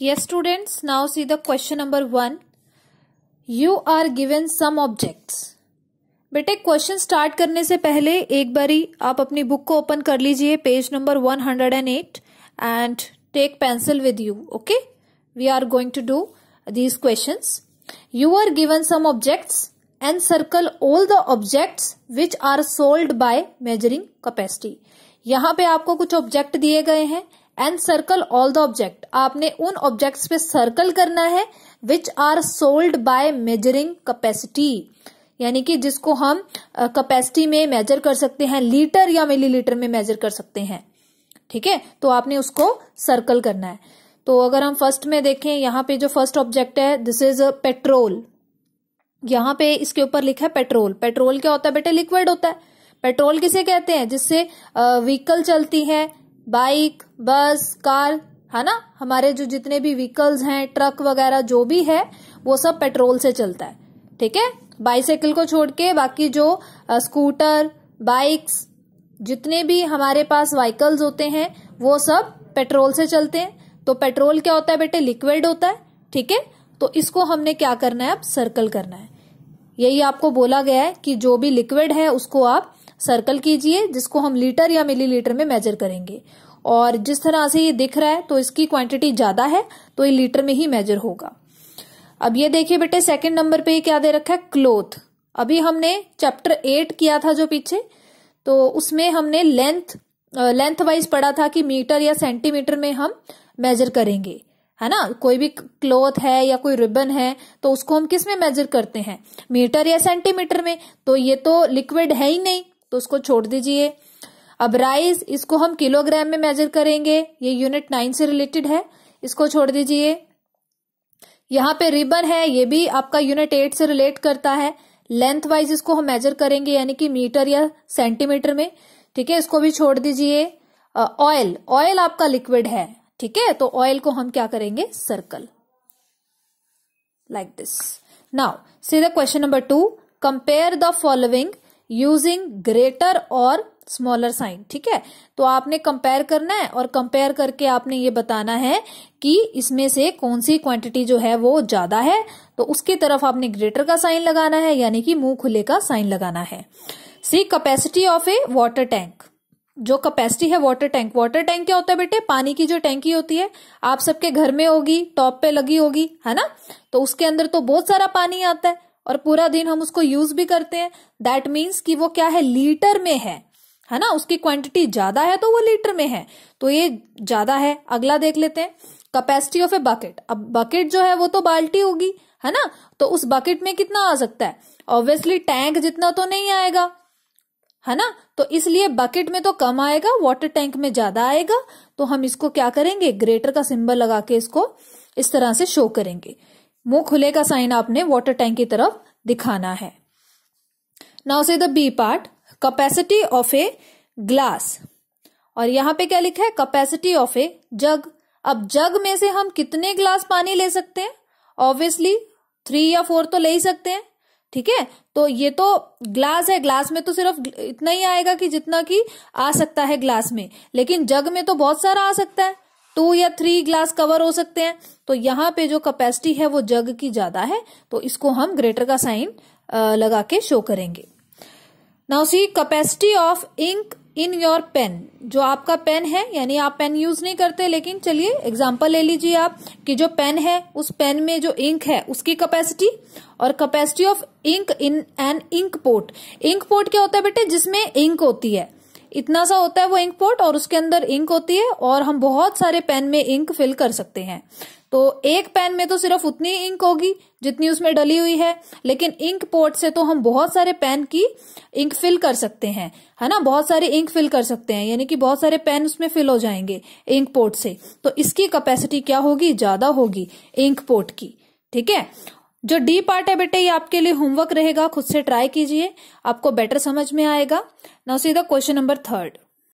Yes students, now see the question number 1. You are given some objects. बेटे question start करने से पहले एक बारी आप अपनी बुक को ओपन कर लीजिए page number one hundred and eight and take pencil with you okay we are going to do these question you are given some objects and circle all the objects which are sold by measuring capacity यहां पे आपको कुछ object दिए गए हैं and circle all the object आपने उन objects पे सर्कल करना है which are sold by measuring capacity यानी कि जिसको हम कैपेसिटी में मेजर कर सकते हैं लीटर या मिलीलीटर में मेजर कर सकते हैं ठीक है तो आपने उसको सर्कल करना है तो अगर हम फर्स्ट में देखें यहां पे जो फर्स्ट ऑब्जेक्ट है दिस इज पेट्रोल यहां पे इसके ऊपर लिखा है पेट्रोल पेट्रोल क्या होता है बेटा लिक्विड होता है पेट्रोल किसे कहते हैं जिससे व्हीकल चलती है बाइक बस कार है ना हमारे जो जितने भी व्हीकल्स हैं ट्रक वगैरह जो भी है वो सब पेट्रोल से चलता है ठीक है बाइसाइकिल को छोड़ के बाकी जो स्कूटर बाइक्स जितने भी हमारे पास व्हीकल्स होते हैं वो सब पेट्रोल से चलते हैं तो पेट्रोल क्या होता है बेटे लिक्विड होता है ठीक है तो इसको हमने क्या करना है अब सर्कल करना है यही आपको बोला गया है कि जो भी लिक्विड है उसको आप सर्कल कीजिए जिसको हम लीटर या मिलीलीटर में मेजर करेंगे और जिस तरह से ये दिख रहा है तो इसकी क्वांटिटी ज्यादा है तो ये लीटर में ही मेजर होगा अब ये देखिए बेटे सेकंड नंबर पे क्या दे रखा है क्लोथ अभी हमने चैप्टर एट किया था जो पीछे तो उसमें हमने लेंथ लेंथ वाइज पढ़ा था कि मीटर या सेंटीमीटर में हम मेजर करेंगे है ना कोई भी क्लोथ है या कोई रिबन है तो उसको हम किस में मेजर करते हैं मीटर या सेंटीमीटर में तो ये तो लिक्विड है ही नहीं तो उसको छोड़ दीजिए अब राइस इसको हम किलोग्राम में मेजर करेंगे ये यूनिट नाइन से रिलेटेड है इसको छोड़ दीजिए यहाँ पे रिबन है ये भी आपका यूनिट एट से रिलेट करता है लेंथ वाइज इसको हम मेजर करेंगे यानी कि मीटर या सेंटीमीटर में ठीक है इसको भी छोड़ दीजिए ऑयल ऑयल आपका लिक्विड है ठीक है तो ऑयल को हम क्या करेंगे circle like this now see the question number two compare the following using greater or smaller sign ठीक है तो आपने कंपेयर करना है और कंपेयर करके आपने ये बताना है कि इसमें से कौन सी क्वांटिटी जो है वो ज्यादा है तो उसकी तरफ आपने ग्रेटर का साइन लगाना है यानी कि मुंह खुले का साइन लगाना है see capacity of a water tank जो कैपेसिटी है वाटर टैंक वाटर टैंक क्या होता है बेटे पानी की जो टैंकी होती है आप सबके घर में होगी टॉप पे लगी होगी है ना तो उसके अंदर तो बहुत सारा पानी आता है और पूरा दिन हम उसको यूज भी करते हैं दैट मीन्स कि वो क्या है लीटर में है है ना उसकी क्वांटिटी ज्यादा है तो वो लीटर में है तो ये ज्यादा है अगला देख लेते हैं कैपेसिटी ऑफ ए बकेट अब बकेट जो है वो तो बाल्टी होगी है ना तो उस बकेट में कितना आ सकता है ऑब्वियसली टैंक जितना तो नहीं आएगा है ना तो इसलिए बकेट में तो कम आएगा वाटर टैंक में ज्यादा आएगा तो हम इसको क्या करेंगे ग्रेटर का सिंबल लगा के इसको इस तरह से शो करेंगे मुंह खुले का साइन आपने वाटर टैंक की तरफ दिखाना है now see the B part capacity of a glass और यहां पे क्या लिखा है कैपेसिटी ऑफ ए जग अब जग में से हम कितने ग्लास पानी ले सकते हैं ऑब्वियसली थ्री या फोर तो ले ही सकते हैं ठीक है तो ये तो ग्लास है ग्लास में तो सिर्फ इतना ही आएगा कि जितना कि आ सकता है ग्लास में लेकिन जग में तो बहुत सारा आ सकता है टू या थ्री ग्लास कवर हो सकते हैं तो यहाँ पे जो कैपेसिटी है वो जग की ज्यादा है तो इसको हम ग्रेटर का साइन लगा के शो करेंगे now see capacity of ink in your pen जो आपका पेन है यानी आप पेन यूज नहीं करते लेकिन चलिए एग्जाम्पल ले लीजिए आप कि जो पेन है उस पेन में जो इंक है उसकी कैपेसिटी और capacity of ink in an ink pot ink pot क्या होता है बेटे जिसमें इंक होती है इतना सा होता है वो इंक पोर्ट और उसके अंदर इंक होती है और हम बहुत सारे पेन में इंक फिल कर सकते हैं तो एक पेन में तो सिर्फ उतनी इंक होगी जितनी उसमें डली हुई है लेकिन इंक पोर्ट से तो हम बहुत सारे पेन की इंक फिल कर सकते हैं है ना बहुत सारे इंक फिल कर सकते हैं यानी कि बहुत सारे पेन उसमें फिल हो जाएंगे इंक पोर्ट से तो इसकी कैपेसिटी क्या होगी ज्यादा होगी इंक पोर्ट की ठीक है जो डी पार्ट है बेटे ये आपके लिए होमवर्क रहेगा खुद से ट्राई कीजिए आपको बेटर समझ में आएगा now see the question number third